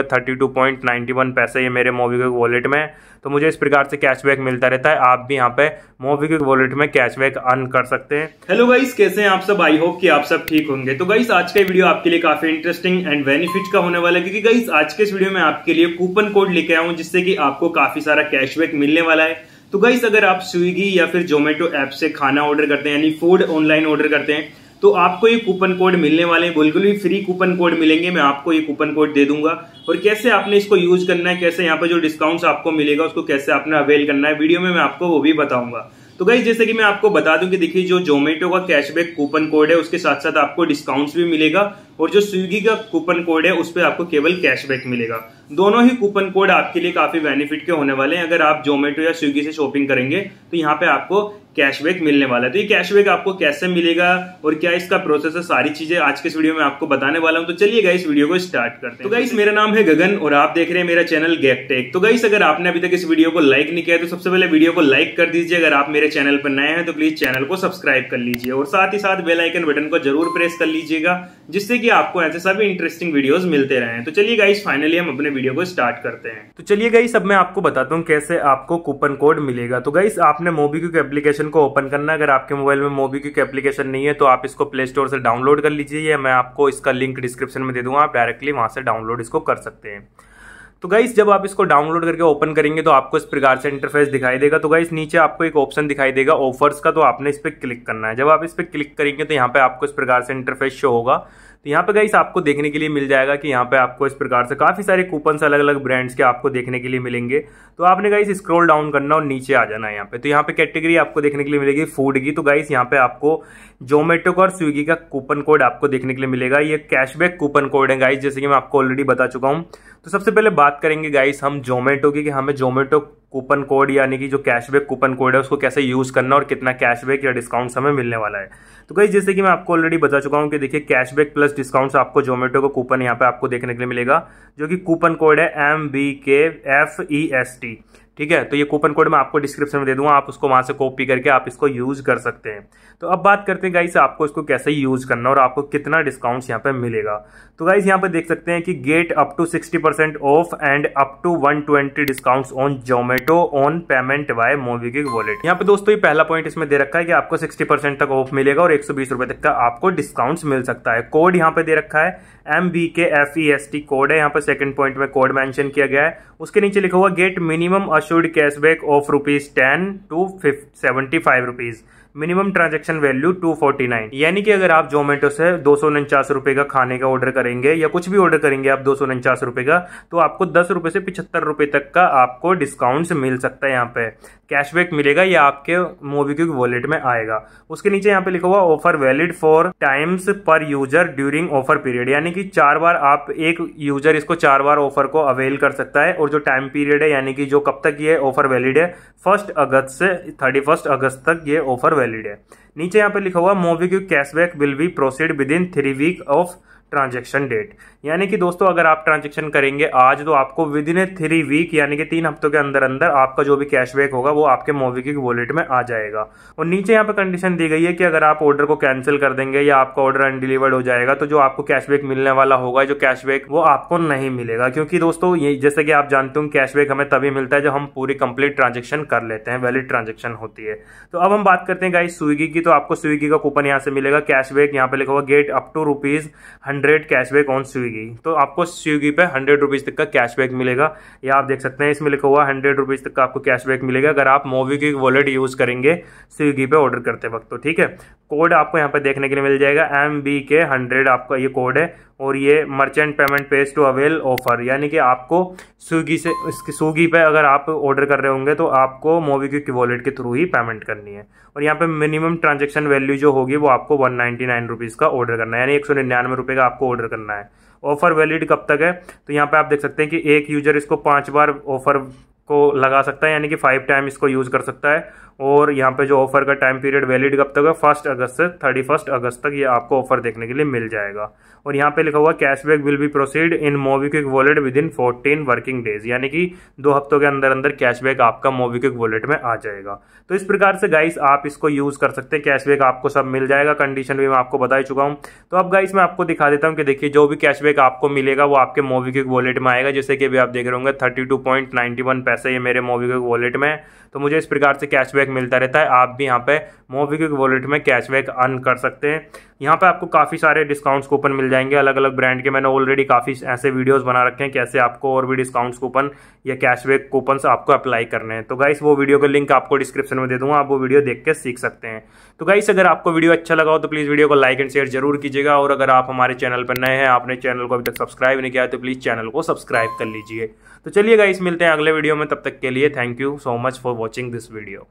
thirty two point ninety one पैसे ये मेरे मोबीक्विक वॉलेट में तो मुझे इस प्रकार से कैशबैक मिलता रहता है आप भी यहाँ पे मोबीक्विक वॉलेट में कैशबैक अर्न कर सकते हैं हेलो गाइस कैसे हैं आप सब आई होप कि आप सब ठीक होंगे तो गाइस आज का वीडियो आपके लिए काफी इंटरेस्टिंग एंड बेनिफिट का होने वाला है क्योंकि गाइस आज के इस वीडियो में आपके लिए कूपन कोड लेके आया हूँ जिससे कि आपको काफी सारा कैशबैक मिलने वाला है तो गाइस अगर आप स्विगी या फिर जोमेटो ऐप से खाना ऑर्डर करते हैं यानी फूड ऑनलाइन ऑर्डर करते हैं तो आपको ये कूपन कोड मिलने वाले हैं बिल्कुल भी फ्री कूपन कोड मिलेंगे मैं आपको ये कूपन कोड दे दूंगा और कैसे आपने इसको यूज करना है कैसे यहाँ पर जो डिस्काउंट्स आपको मिलेगा उसको कैसे आपने अवेल करना है वीडियो में मैं आपको वो भी बताऊंगा तो गाइज जैसे कि मैं आपको बता दूं कि देखिए जो जोमेटो का कैशबैक कूपन कोड है उसके साथ साथ आपको डिस्काउंट्स भी मिलेगा और जो स्विगी का कूपन कोड है उस पर आपको केवल कैशबैक मिलेगा दोनों ही कूपन कोड आपके लिए काफ़ी बेनिफिट के होने वाले हैं अगर आप जोमेटो या स्विगी से शॉपिंग करेंगे तो यहाँ पे आपको कैशबैक मिलने वाला है तो ये कैशबैक आपको कैसे मिलेगा और क्या इसका प्रोसेस है सारी चीजें आज के इस वीडियो में आपको बताने वाला हूँ तो चलिए गाइस वीडियो को स्टार्ट करते हैं तो गाइस मेरा नाम है गगन और आप देख रहे हैं मेरा चैनल गैकटेक तो गाइस अगर आपने अभी तक इस वीडियो को लाइक नहीं किया तो सबसे पहले वीडियो को लाइक कर दीजिए अगर आप मेरे चैनल पर नए हैं तो प्लीज चैनल को सब्सक्राइब कर लीजिए और साथ ही साथ बेलाइकन बटन को जरूर प्रेस कर लीजिएगा जिससे कि आपको ऐसे सभी इंटरेस्टिंग वीडियोस मिलते रहे तो चलिए गाइस फाइनली हम अपने वीडियो को स्टार्ट करते हैं तो चलिए गाइस अब मैं आपको बताता हूँ कैसे आपको कूपन कोड मिलेगा तो गाइस आपने मोबीक्विक एप्लीकेशन को ओपन करना अगर आपके मोबाइल में मोबीक्विक एप्लीकेशन नहीं है तो आप इसको प्ले स्टोर से डाउनलोड कर लीजिए मैं आपको इसका लिंक डिस्क्रिप्शन में दे दूंगा आप डायरेक्टली वहां से डाउनलोड इसको कर सकते हैं तो गाइस जब आप इसको डाउनलोड करके ओपन करेंगे तो आपको इस प्रकार से इंटरफेस दिखाई देगा तो गाइस नीचे आपको एक ऑप्शन दिखाई देगा ऑफर्स का तो आपने इस पर क्लिक करना है जब आप इस पर क्लिक करेंगे तो यहाँ पे आपको इस प्रकार से इंटरफेस शो होगा तो यहाँ पे गाइस आपको देखने के लिए मिल जाएगा कि यहाँ पे आपको इस प्रकार से काफ़ी सारे कूपन अलग अलग ब्रांड्स के आपको देखने के लिए मिलेंगे तो आपने गाइस स्क्रॉल डाउन करना और नीचे आ जाना है यहाँ पे तो यहाँ पे कैटेगरी आपको देखने के लिए मिलेगी फूड की तो गाइस यहाँ पे आपको जोमेटो का और स्विगी का कूपन कोड आपको देखने के लिए मिलेगा ये कैशबैक कूपन कोड है गाइस जैसे कि मैं आपको ऑलरेडी बता चुका हूँ तो सबसे पहले बात करेंगे गाइस हम जोमेटो की कि हमें जोमेटो कूपन कोड यानी कि जो कैशबैक कूपन कोड है उसको कैसे यूज़ करना और कितना कैशबैक या डिस्काउंट हमें मिलने वाला है तो कहीं जैसे कि मैं आपको ऑलरेडी बता चुका हूँ कि देखिए कैशबैक प्लस डिस्काउंट आपको जोमेटो का कूपन यहाँ पे आपको देखने के लिए मिलेगा जो कि कूपन कोड है M B K F E S T ठीक है तो ये कूपन कोड मैं आपको डिस्क्रिप्शन में दे दूंगा आप उसको वहाँ से कॉपी करके आप इसको यूज कर सकते हैं तो अब बात करते हैं गाइस आपको इसको कैसे यूज करना और आपको कितना डिस्काउंट यहाँ पे मिलेगा तो गाइस यहाँ पे देख सकते हैं कि get up to sixty percent off and up to one twenty discount on Zomato on payment by MobiKwik wallet यहाँ पे दोस्तों ये पहला पॉइंट इसमें दे रखा है कि आपको सिक्सटी परसेंट तक ऑफ मिलेगा और एक सौ बीस रुपए तक का आपको डिस्काउंट मिल सकता है कोड यहाँ पे दे रखा है M B K F E S T code है यहाँ पर सेकंड पॉइंट में कोड मेंशन किया गया है उसके नीचे लिखा हुआ get minimum a issued cashback of rupees 10 to 75 rupees minimum transaction value two forty nine यानी कि अगर आप जोमेटो से दो सौ उनचास रुपए का खाने का ऑर्डर करेंगे या कुछ भी ऑर्डर करेंगे आप दो सौ उनचास रुपए का तो आपको दस रुपए से पिछहत्तर रुपए तक का आपको डिस्काउंट मिल सकता है यहाँ पे कैशबैक मिलेगा या आपके मोबीक्विक वॉलेट में आएगा उसके नीचे यहाँ पे लिखा हुआ offer valid for times per user during offer period यानी कि चार बार आप एक यूजर इसको चार बार ऑफर को अवेल कर सकता है और जो टाइम पीरियड है यानी कि जो कब तक ये ऑफर वैलिड है फर्स्ट अगस्त से थर्टी अगस्त तक ये ऑफर वैलिड है नीचे यहाँ पर लिखा हुआ MobiKwik cashback will be proceed within three week of transaction date यानी कि दोस्तों अगर आप ट्रांजेक्शन करेंगे आज तो आपको within a three week यानी कि तीन हफ्तों के अंदर अंदर आपका जो भी कैशबैक होगा वो आपके मोवी की वॉलेट में आ जाएगा और नीचे यहाँ पर कंडीशन दी गई है कि अगर आप ऑर्डर को कैंसिल कर देंगे या आपका ऑर्डर अनडिलीवर्ड हो जाएगा तो जो आपको कैशबैक मिलने वाला होगा जो कैशबैक वो आपको नहीं मिलेगा क्योंकि दोस्तों ये जैसे कि आप जानते हो कैशबैक हमें तभी मिलता है जब हम पूरी कंप्लीट ट्रांजेक्शन कर लेते हैं वैलिड ट्रांजेक्शन होती है तो अब हम बात करते हैं गाइस स्विगी की तो आपको स्विगी का कूपन यहाँ से मिलेगा कैशबैक यहाँ पे लिखा हुआ get up to rupees hundred cashback on Swiggy तो आपको स्विगी पे हंड्रेड रुपीज़ तक का कैशबैक मिलेगा या आप देख सकते हैं इसमें लिखा हुआ हंड्रेड रुपीज़ तक का आपको कैशबैक मिलेगा अगर आप मोवी की वॉलेट यूज़ करेंगे स्विगी पे ऑर्डर करते वक्त तो ठीक है कोड आपको यहाँ पे देखने के लिए मिल जाएगा एम बी के हंड्रेड आपका ये कोड है और ये merchant payment page to avail offer यानी कि आपको स्विगी से स्विगी पे अगर आप ऑर्डर कर रहे होंगे तो आपको क्यू की वॉलेट के थ्रू ही पेमेंट करनी है और यहाँ पे मिनिमम ट्रांजेक्शन वैल्यू जो होगी वो आपको वन नाइन्टी नाइन रुपीज़ का ऑर्डर करना है यानी एक सौ निन्यानवे रुपये का आपको ऑर्डर करना है ऑफर वैलिड कब तक है तो यहाँ पे आप देख सकते हैं कि एक यूजर इसको पांच बार ऑफर को लगा सकता है यानी कि फाइव टाइम इसको यूज़ कर सकता है और यहाँ पे जो ऑफर का टाइम पीरियड वैलिड कब तक है फर्स्ट अगस्त से थर्टी फर्स्ट अगस्त तक ये आपको ऑफर देखने के लिए मिल जाएगा और यहाँ पे लिखा हुआ cashback will be proceed in MobiKwik wallet within fourteen working days यानी कि दो हफ्तों के अंदर अंदर कैशबैक आपका मोबीक्विक वॉलेट में आ जाएगा तो इस प्रकार से गाइस आप इसको यूज कर सकते हैं कैशबैक आपको सब मिल जाएगा कंडीशन भी मैं आपको बता ही चुका हूँ तो अब गाइस मैं आपको दिखा देता हूँ कि देखिए जो भी कैशबैक आपको मिलेगा वो आपके मोबीक्विक वॉलेट में आएगा जैसे कि अभी आप देख रहे होंगे थर्टी पैसे ये मेरे मोबीक्विक वॉलेट में तो मुझे इस प्रकार से कैशबैक मिलता रहता है आप भी यहाँ पे मोबीक्विक वॉलेट में कैशबैक अर्न कर सकते हैं यहाँ पे आपको काफ़ी सारे डिस्काउंट्स कूपन मिल जाएंगे अलग अलग ब्रांड के मैंने ऑलरेडी काफ़ी ऐसे वीडियोस बना रखे हैं कैसे आपको और भी डिस्काउंट्स कूपन या कैशबैक कूपन्स आपको अप्लाई करने हैं तो गाइस वो वीडियो का लिंक आपको डिस्क्रिप्शन में दे दूँगा आप वो वीडियो देख के सीख सकते हैं तो गाइस अगर आपको वीडियो अच्छा लगा हो तो प्लीज़ वीडियो को लाइक एंड शेयर जरूर कीजिएगा और अगर आप हमारे चैनल पर नए हैं आपने चैनल को अभी तक सब्सक्राइब नहीं किया तो प्लीज़ चैनल को सब्सक्राइब कर लीजिए तो चलिए गाइस मिलते हैं अगले वीडियो में तब तक के लिए thank you so much for watching this video